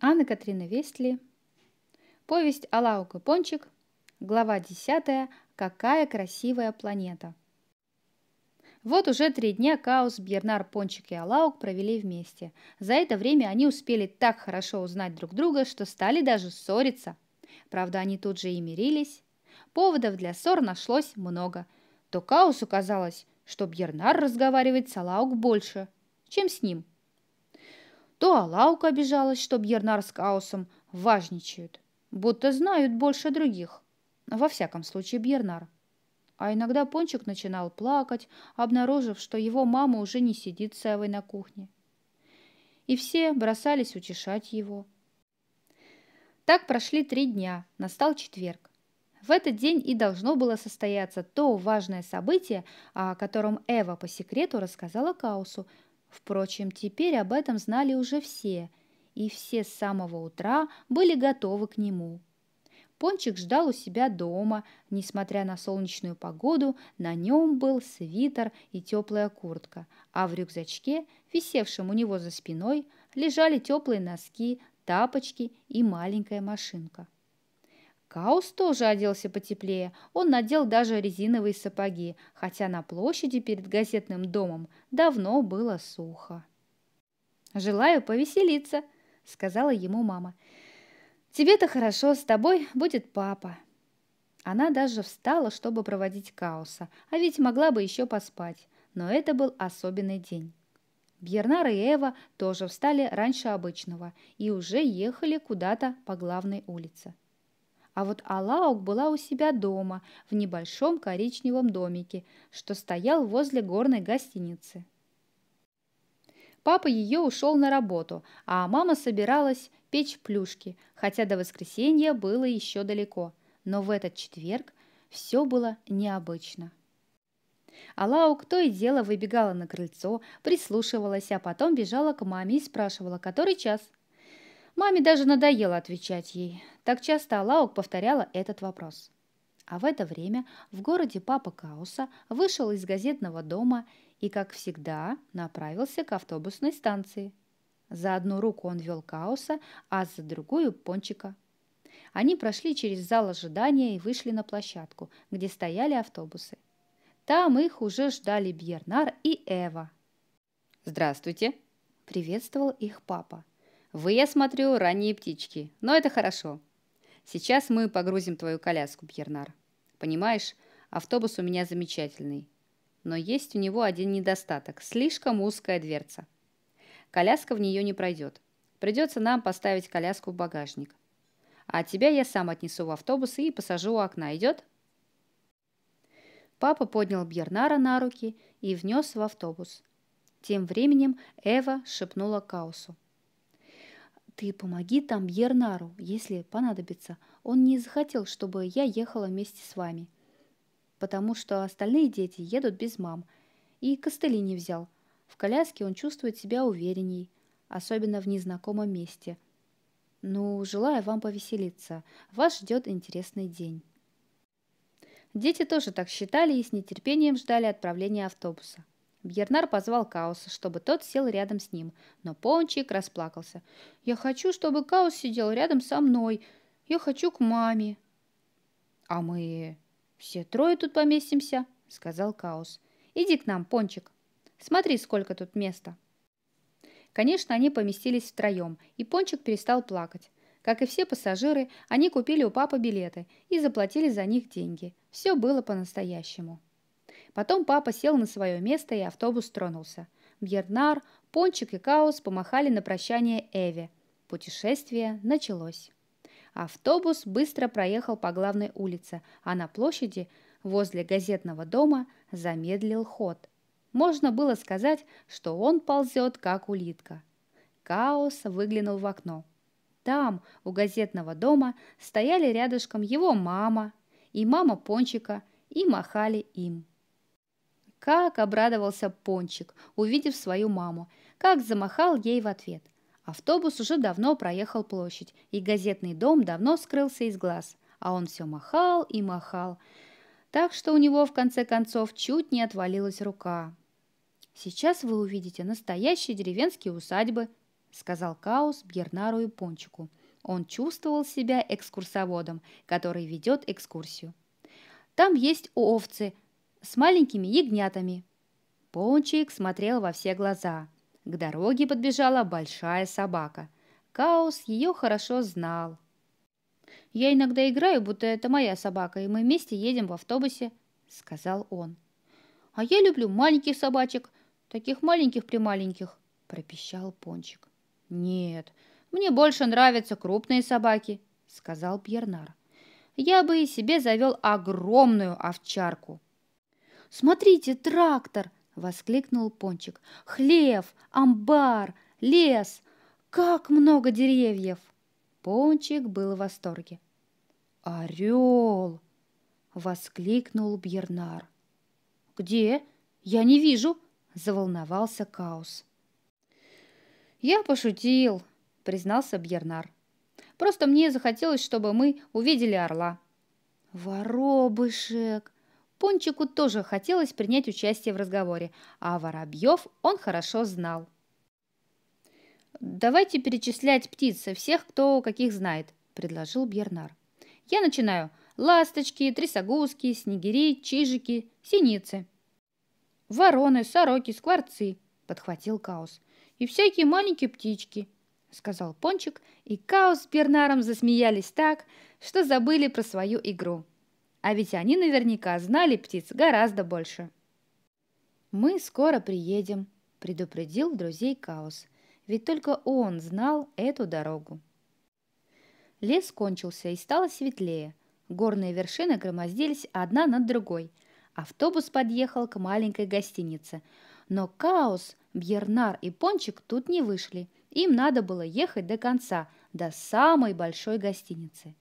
Анна Катрина Вестли. Повесть Алаука Пончик. Глава 10. Какая красивая планета. Вот уже три дня Каус, Бьернар, Пончик и Алаук провели вместе. За это время они успели так хорошо узнать друг друга, что стали даже ссориться. Правда, они тут же и мирились. Поводов для ссор нашлось много. То Каусу казалось, что Бьернар разговаривает с Алаук больше, чем с ним – то Алаука обижалась, что Бьернар с Каосом важничают, будто знают больше других. Во всяком случае, Бьернар. А иногда Пончик начинал плакать, обнаружив, что его мама уже не сидит с Эвой на кухне. И все бросались утешать его. Так прошли три дня, настал четверг. В этот день и должно было состояться то важное событие, о котором Эва по секрету рассказала Каусу, Впрочем, теперь об этом знали уже все, и все с самого утра были готовы к нему. Пончик ждал у себя дома, несмотря на солнечную погоду, на нем был свитер и теплая куртка, а в рюкзачке, висевшем у него за спиной, лежали теплые носки, тапочки и маленькая машинка. Каус тоже оделся потеплее, он надел даже резиновые сапоги, хотя на площади перед газетным домом давно было сухо. «Желаю повеселиться», — сказала ему мама. «Тебе-то хорошо, с тобой будет папа». Она даже встала, чтобы проводить Кауса, а ведь могла бы еще поспать, но это был особенный день. Бьернар и Эва тоже встали раньше обычного и уже ехали куда-то по главной улице. А вот Алаук была у себя дома, в небольшом коричневом домике, что стоял возле горной гостиницы. Папа ее ушел на работу, а мама собиралась печь плюшки, хотя до воскресенья было еще далеко. Но в этот четверг все было необычно. Алаук то и дело выбегала на крыльцо, прислушивалась, а потом бежала к маме и спрашивала, который час – Маме даже надоело отвечать ей. Так часто Алаук повторяла этот вопрос. А в это время в городе папа Кауса вышел из газетного дома и, как всегда, направился к автобусной станции. За одну руку он вел Кауса, а за другую – Пончика. Они прошли через зал ожидания и вышли на площадку, где стояли автобусы. Там их уже ждали Бьернар и Эва. «Здравствуйте!» – приветствовал их папа. Вы, я смотрю, ранние птички, но это хорошо. Сейчас мы погрузим твою коляску, Пьернар. Понимаешь, автобус у меня замечательный. Но есть у него один недостаток – слишком узкая дверца. Коляска в нее не пройдет. Придется нам поставить коляску в багажник. А тебя я сам отнесу в автобус и посажу у окна. Идет? Папа поднял Бьернара на руки и внес в автобус. Тем временем Эва шепнула Каусу. «Ты помоги там Ернару, если понадобится. Он не захотел, чтобы я ехала вместе с вами, потому что остальные дети едут без мам. И костыли не взял. В коляске он чувствует себя уверенней, особенно в незнакомом месте. Ну, желаю вам повеселиться. Вас ждет интересный день». Дети тоже так считали и с нетерпением ждали отправления автобуса. Бьернар позвал Каоса, чтобы тот сел рядом с ним, но Пончик расплакался. «Я хочу, чтобы Каос сидел рядом со мной. Я хочу к маме». «А мы все трое тут поместимся», — сказал Каос. «Иди к нам, Пончик. Смотри, сколько тут места». Конечно, они поместились втроем, и Пончик перестал плакать. Как и все пассажиры, они купили у папы билеты и заплатили за них деньги. Все было по-настоящему. Потом папа сел на свое место, и автобус тронулся. Бьернар, Пончик и Каос помахали на прощание Эве. Путешествие началось. Автобус быстро проехал по главной улице, а на площади возле газетного дома замедлил ход. Можно было сказать, что он ползет, как улитка. Каос выглянул в окно. Там, у газетного дома, стояли рядышком его мама и мама Пончика и махали им. Как обрадовался Пончик, увидев свою маму, как замахал ей в ответ. Автобус уже давно проехал площадь, и газетный дом давно скрылся из глаз, а он все махал и махал, так что у него в конце концов чуть не отвалилась рука. «Сейчас вы увидите настоящие деревенские усадьбы», — сказал Каус Бьернару и Пончику. Он чувствовал себя экскурсоводом, который ведет экскурсию. «Там есть овцы», с маленькими ягнятами. Пончик смотрел во все глаза. К дороге подбежала большая собака. Каос ее хорошо знал. «Я иногда играю, будто это моя собака, и мы вместе едем в автобусе», — сказал он. «А я люблю маленьких собачек, таких маленьких-прималеньких», — пропищал Пончик. «Нет, мне больше нравятся крупные собаки», — сказал Пьернар. «Я бы и себе завел огромную овчарку». Смотрите, трактор!» – воскликнул Пончик. «Хлев, амбар, лес! Как много деревьев!» Пончик был в восторге. «Орел!» – воскликнул Бьернар. «Где? Я не вижу!» – заволновался Каус. «Я пошутил!» – признался Бьернар. «Просто мне захотелось, чтобы мы увидели орла». «Воробышек!» Пончику тоже хотелось принять участие в разговоре, а воробьев он хорошо знал. «Давайте перечислять птиц, всех, кто каких знает», – предложил Бернар. «Я начинаю. Ласточки, трясогузки, снегири, чижики, синицы». «Вороны, сороки, скворцы», – подхватил Каос. «И всякие маленькие птички», – сказал Пончик, и Каос с Бернаром засмеялись так, что забыли про свою игру. А ведь они наверняка знали птиц гораздо больше. «Мы скоро приедем», — предупредил друзей Каос, ведь только он знал эту дорогу. Лес кончился и стало светлее. Горные вершины громоздились одна над другой. Автобус подъехал к маленькой гостинице. Но Каос, Бьернар и Пончик тут не вышли. Им надо было ехать до конца, до самой большой гостиницы.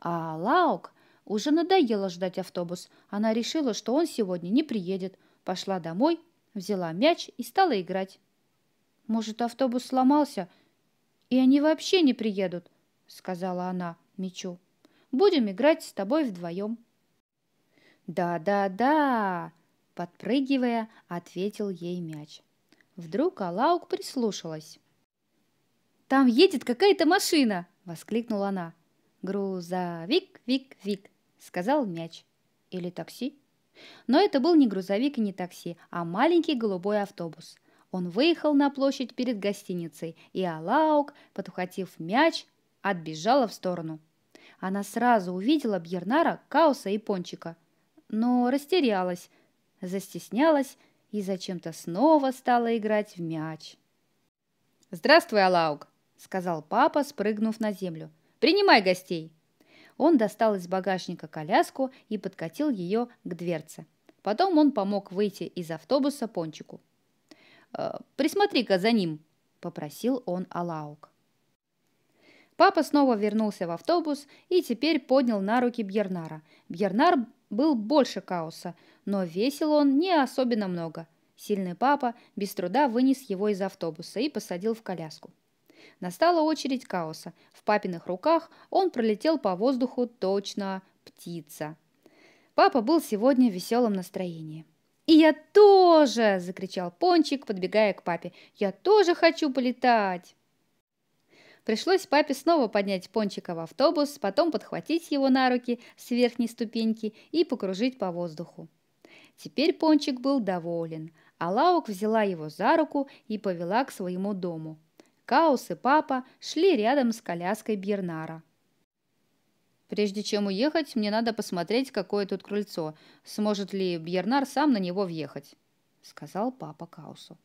А Лаук – уже надоело ждать автобус. Она решила, что он сегодня не приедет. Пошла домой, взяла мяч и стала играть. «Может, автобус сломался, и они вообще не приедут?» — сказала она мячу. «Будем играть с тобой вдвоем». «Да-да-да!» — подпрыгивая, ответил ей мяч. Вдруг Алаук прислушалась. «Там едет какая-то машина!» — воскликнула она. «Грузовик, вик, вик!» сказал мяч. Или такси? Но это был не грузовик и не такси, а маленький голубой автобус. Он выехал на площадь перед гостиницей, и Алаук, подхватив мяч, отбежала в сторону. Она сразу увидела Бьернара, Кауса и Пончика, но растерялась, застеснялась и зачем-то снова стала играть в мяч. «Здравствуй, Алаук!» – сказал папа, спрыгнув на землю. «Принимай гостей!» Он достал из багажника коляску и подкатил ее к дверце. Потом он помог выйти из автобуса Пончику. «Э, «Присмотри-ка за ним», – попросил он Алаук. Папа снова вернулся в автобус и теперь поднял на руки Бьернара. Бьернар был больше каоса, но весил он не особенно много. Сильный папа без труда вынес его из автобуса и посадил в коляску. Настала очередь Каоса. В папиных руках он пролетел по воздуху точно птица. Папа был сегодня в веселом настроении. «И я тоже!» – закричал Пончик, подбегая к папе. «Я тоже хочу полетать!» Пришлось папе снова поднять Пончика в автобус, потом подхватить его на руки с верхней ступеньки и покружить по воздуху. Теперь Пончик был доволен, а Лаук взяла его за руку и повела к своему дому – Каус и папа шли рядом с коляской Бьернара. Прежде чем уехать, мне надо посмотреть, какое тут крыльцо. Сможет ли Бьернар сам на него въехать?» — сказал папа Каусу.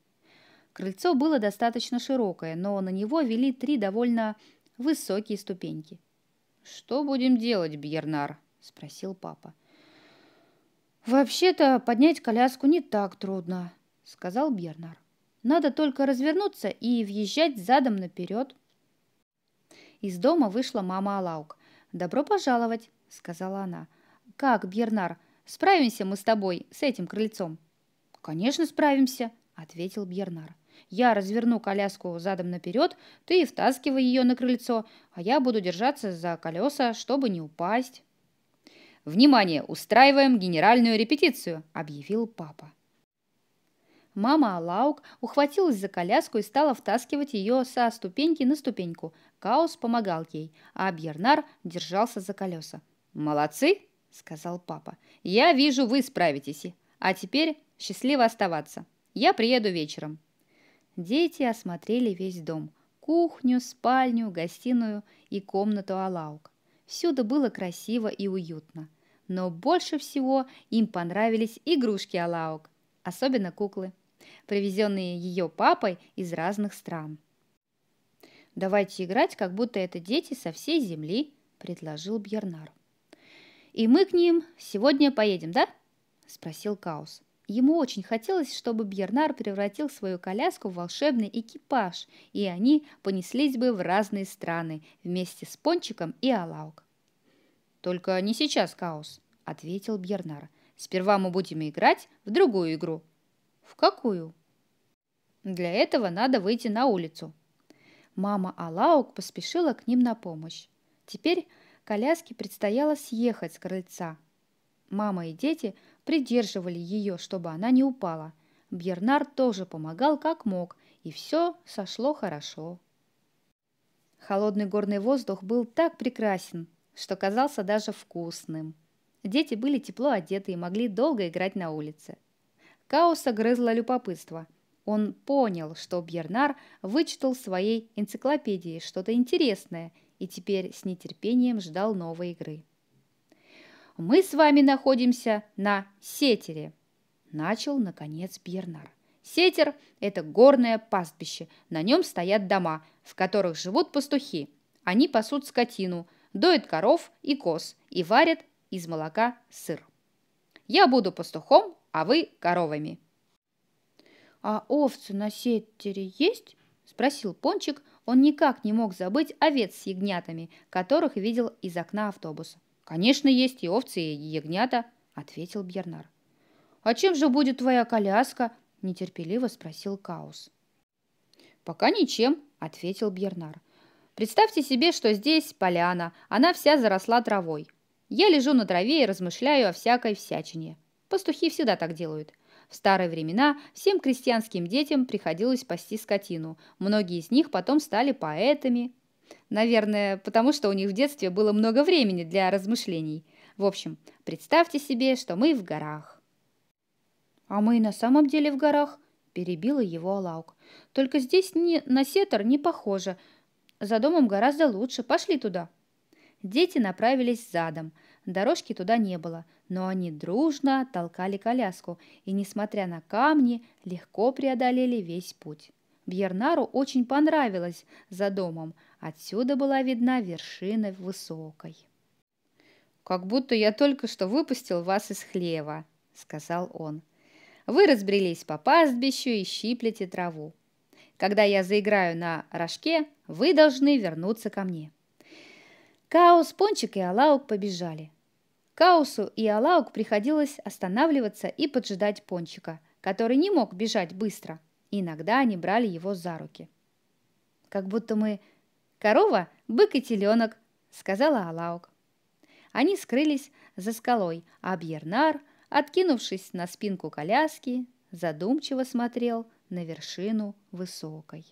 Крыльцо было достаточно широкое, но на него вели три довольно высокие ступеньки. «Что будем делать, Бьернар?» — спросил папа. «Вообще-то поднять коляску не так трудно», — сказал Бьернар. Надо только развернуться и въезжать задом наперед. Из дома вышла мама Алаук. «Добро пожаловать», — сказала она. «Как, Бьернар, справимся мы с тобой, с этим крыльцом?» «Конечно справимся», — ответил Бьернар. «Я разверну коляску задом наперед, ты втаскивай ее на крыльцо, а я буду держаться за колеса, чтобы не упасть». «Внимание! Устраиваем генеральную репетицию!» – объявил папа. Мама Алаук ухватилась за коляску и стала втаскивать ее со ступеньки на ступеньку. Каос помогал ей, а Бьернар держался за колеса. «Молодцы!» – сказал папа. «Я вижу, вы справитесь. А теперь счастливо оставаться. Я приеду вечером». Дети осмотрели весь дом – кухню, спальню, гостиную и комнату Алаук. Всюду было красиво и уютно. Но больше всего им понравились игрушки Алаук, особенно куклы привезенные ее папой из разных стран. «Давайте играть, как будто это дети со всей земли», – предложил Бьернар. «И мы к ним сегодня поедем, да?» – спросил Каус. Ему очень хотелось, чтобы Бьернар превратил свою коляску в волшебный экипаж, и они понеслись бы в разные страны вместе с Пончиком и Алаук. «Только не сейчас, Каус», — ответил Бьернар. «Сперва мы будем играть в другую игру, в какую? Для этого надо выйти на улицу. Мама Алаук поспешила к ним на помощь. Теперь коляске предстояло съехать с крыльца. Мама и дети придерживали ее, чтобы она не упала. Бьернар тоже помогал как мог, и все сошло хорошо. Холодный горный воздух был так прекрасен, что казался даже вкусным. Дети были тепло одеты и могли долго играть на улице. Каоса грызло любопытство. Он понял, что Бьернар вычитал в своей энциклопедии что-то интересное и теперь с нетерпением ждал новой игры. «Мы с вами находимся на Сетере», – начал, наконец, Бьернар. Сетер – это горное пастбище. На нем стоят дома, в которых живут пастухи. Они пасут скотину, доят коров и коз и варят из молока сыр. Я буду пастухом, а вы коровами. «А овцы на сеттере есть?» – спросил Пончик. Он никак не мог забыть овец с ягнятами, которых видел из окна автобуса. «Конечно, есть и овцы, и ягнята», – ответил Бьернар. «А чем же будет твоя коляска?» – нетерпеливо спросил Каус. «Пока ничем», – ответил Бьернар. «Представьте себе, что здесь поляна, она вся заросла травой. Я лежу на траве и размышляю о всякой всячине. Пастухи всегда так делают. В старые времена всем крестьянским детям приходилось пасти скотину. Многие из них потом стали поэтами. Наверное, потому что у них в детстве было много времени для размышлений. В общем, представьте себе, что мы в горах. А мы и на самом деле в горах, перебила его Алаук. Только здесь не, на сетер не похоже. За домом гораздо лучше. Пошли туда. Дети направились задом. Дорожки туда не было но они дружно толкали коляску и, несмотря на камни, легко преодолели весь путь. Бьернару очень понравилось за домом. Отсюда была видна вершина высокой. «Как будто я только что выпустил вас из хлева», — сказал он. «Вы разбрелись по пастбищу и щиплете траву. Когда я заиграю на рожке, вы должны вернуться ко мне». Каос, Пончик и Алаук побежали. Каусу и Алаук приходилось останавливаться и поджидать Пончика, который не мог бежать быстро. Иногда они брали его за руки. «Как будто мы корова, бык и теленок», — сказала Алаук. Они скрылись за скалой, а Бьернар, откинувшись на спинку коляски, задумчиво смотрел на вершину высокой.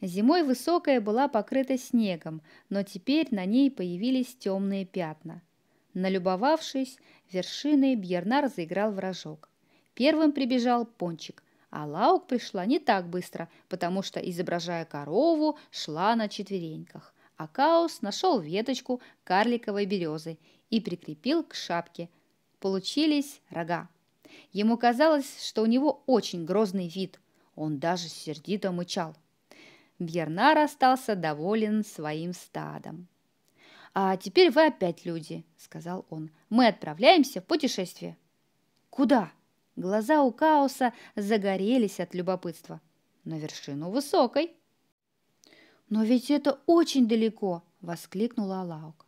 Зимой высокая была покрыта снегом, но теперь на ней появились темные пятна. Налюбовавшись вершиной, Бьернар заиграл вражок. Первым прибежал Пончик, а Лаук пришла не так быстро, потому что, изображая корову, шла на четвереньках. А Каус нашел веточку карликовой березы и прикрепил к шапке. Получились рога. Ему казалось, что у него очень грозный вид. Он даже сердито мычал. Бьернар остался доволен своим стадом. «А теперь вы опять люди», — сказал он. «Мы отправляемся в путешествие». «Куда?» Глаза у Каоса загорелись от любопытства. «На вершину высокой». «Но ведь это очень далеко!» – воскликнула Алаук.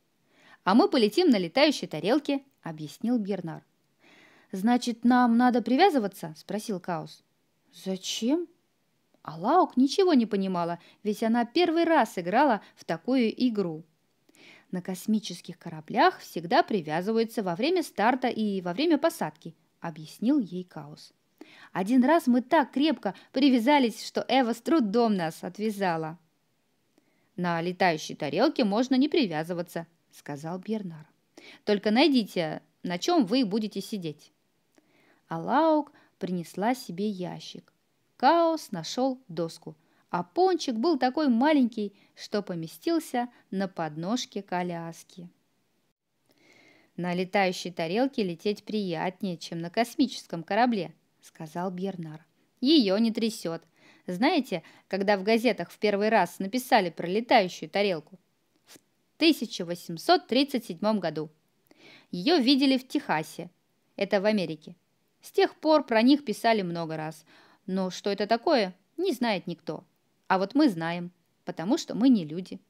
«А мы полетим на летающей тарелке», – объяснил Бернар. «Значит, нам надо привязываться?» – спросил Каос. «Зачем?» Алаук ничего не понимала, ведь она первый раз играла в такую игру – на космических кораблях всегда привязываются во время старта и во время посадки», — объяснил ей Каус. «Один раз мы так крепко привязались, что Эва с трудом нас отвязала». «На летающей тарелке можно не привязываться», — сказал Бернар. «Только найдите, на чем вы будете сидеть». Алаук принесла себе ящик. Каос нашел доску — а пончик был такой маленький, что поместился на подножке коляски. «На летающей тарелке лететь приятнее, чем на космическом корабле», — сказал Бернар. «Ее не трясет. Знаете, когда в газетах в первый раз написали про летающую тарелку? В 1837 году. Ее видели в Техасе. Это в Америке. С тех пор про них писали много раз. Но что это такое, не знает никто. А вот мы знаем, потому что мы не люди.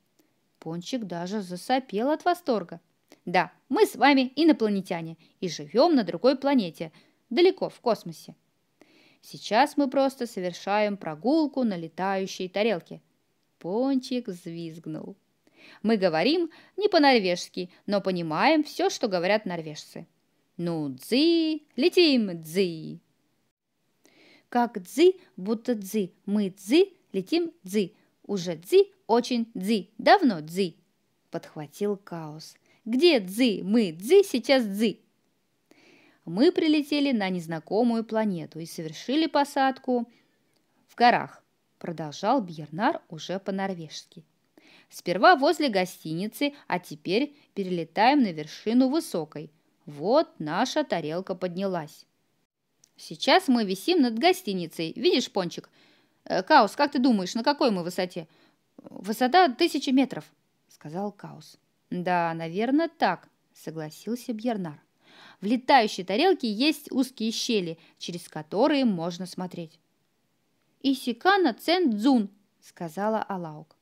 Пончик даже засопел от восторга. Да, мы с вами инопланетяне и живем на другой планете, далеко в космосе. Сейчас мы просто совершаем прогулку на летающей тарелке. Пончик взвизгнул. Мы говорим не по-норвежски, но понимаем все, что говорят норвежцы. Ну, дзы, летим, дзы. Как дзы, будто дзы, мы дзы, летим дзы. Уже дзы, очень дзы, давно дзы!» Подхватил Каос. «Где дзы? Мы дзы, сейчас дзы!» Мы прилетели на незнакомую планету и совершили посадку в горах, продолжал Бьернар уже по-норвежски. Сперва возле гостиницы, а теперь перелетаем на вершину высокой. Вот наша тарелка поднялась. Сейчас мы висим над гостиницей. Видишь, Пончик, Э, «Каус, как ты думаешь, на какой мы высоте?» «Высота тысячи метров», — сказал Каус. «Да, наверное, так», — согласился Бьернар. «В летающей тарелке есть узкие щели, через которые можно смотреть». «Исикана цен-дзун», — сказала Алаук.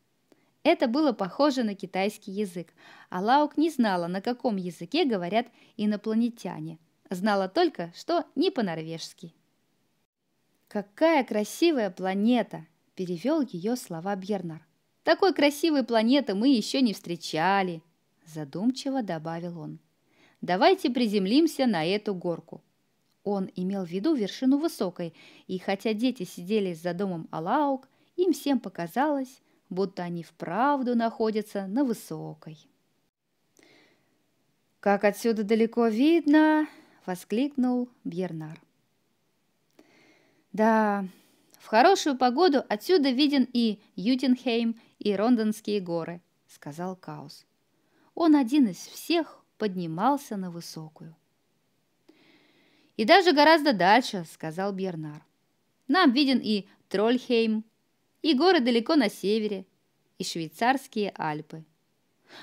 Это было похоже на китайский язык. Алаук не знала, на каком языке говорят инопланетяне. Знала только, что не по-норвежски. «Какая красивая планета!» – перевел ее слова Бернар. «Такой красивой планеты мы еще не встречали!» – задумчиво добавил он. «Давайте приземлимся на эту горку». Он имел в виду вершину высокой, и хотя дети сидели за домом Алаук, им всем показалось, будто они вправду находятся на высокой. «Как отсюда далеко видно!» — воскликнул Бьернар. Да, в хорошую погоду отсюда виден и Ютенхейм, и Рондонские горы, сказал Каус. Он один из всех поднимался на высокую. И даже гораздо дальше, сказал Бернар. Нам виден и Трольхейм, и горы далеко на севере, и швейцарские Альпы.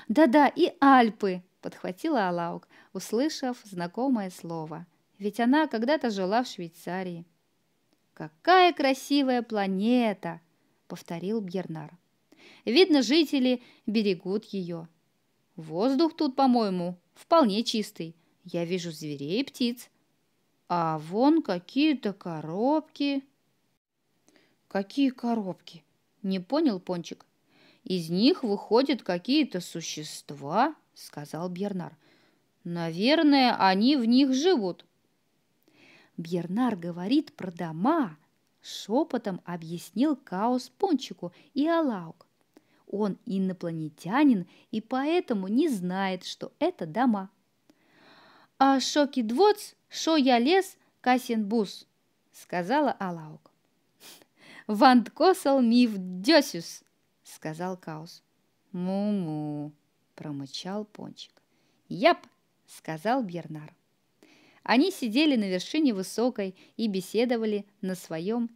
Да-да, и Альпы, подхватила Алаук, услышав знакомое слово, ведь она когда-то жила в Швейцарии. «Какая красивая планета!» — повторил Бернар. «Видно, жители берегут ее. Воздух тут, по-моему, вполне чистый. Я вижу зверей и птиц. А вон какие-то коробки». «Какие коробки?» — не понял Пончик. «Из них выходят какие-то существа», — сказал Бернар. «Наверное, они в них живут». Бернар говорит про дома, шепотом объяснил Каос Пончику и Алаук. Он инопланетянин и поэтому не знает, что это дома. А шоки двоц, шо я лес, касен бус, сказала Алаук. Ванткосал миф дёсюс, сказал Каус. Му-му, промычал Пончик. Яп, сказал Бернар. Они сидели на вершине высокой и беседовали на своем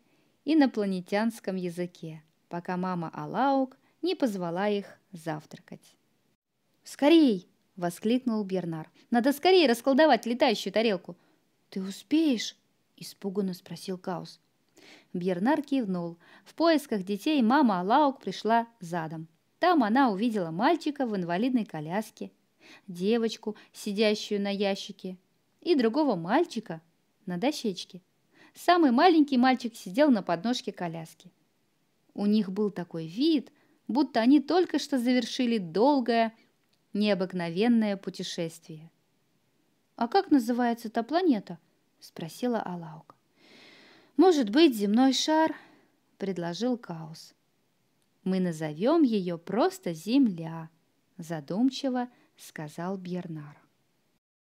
инопланетянском языке, пока мама Алаук не позвала их завтракать. «Скорей!» – воскликнул Бернар. «Надо скорее расколдовать летающую тарелку!» «Ты успеешь?» – испуганно спросил Каус. Бернар кивнул. В поисках детей мама Алаук пришла задом. Там она увидела мальчика в инвалидной коляске, девочку, сидящую на ящике, и другого мальчика на дощечке. Самый маленький мальчик сидел на подножке коляски. У них был такой вид, будто они только что завершили долгое, необыкновенное путешествие. «А как называется та планета?» – спросила Алаука. «Может быть, земной шар?» – предложил Каус. «Мы назовем ее просто Земля», – задумчиво сказал Бьернар.